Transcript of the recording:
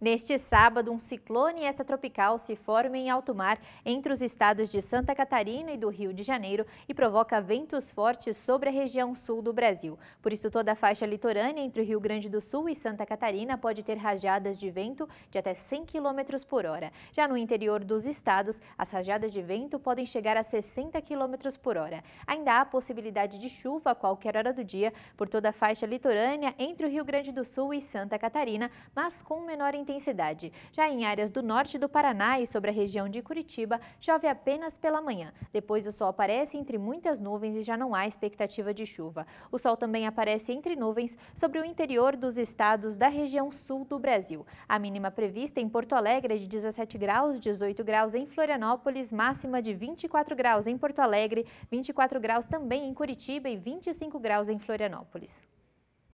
Neste sábado, um ciclone extratropical se forma em alto mar entre os estados de Santa Catarina e do Rio de Janeiro e provoca ventos fortes sobre a região sul do Brasil. Por isso, toda a faixa litorânea entre o Rio Grande do Sul e Santa Catarina pode ter rajadas de vento de até 100 km por hora. Já no interior dos estados, as rajadas de vento podem chegar a 60 km por hora. Ainda há possibilidade de chuva a qualquer hora do dia por toda a faixa litorânea entre o Rio Grande do Sul e Santa Catarina, mas com menor intensidade. Já em áreas do norte do Paraná e sobre a região de Curitiba, chove apenas pela manhã. Depois o sol aparece entre muitas nuvens e já não há expectativa de chuva. O sol também aparece entre nuvens sobre o interior dos estados da região sul do Brasil. A mínima prevista em Porto Alegre é de 17 graus, 18 graus em Florianópolis, máxima de 24 graus em Porto Alegre, 24 graus também em Curitiba e 25 graus em Florianópolis.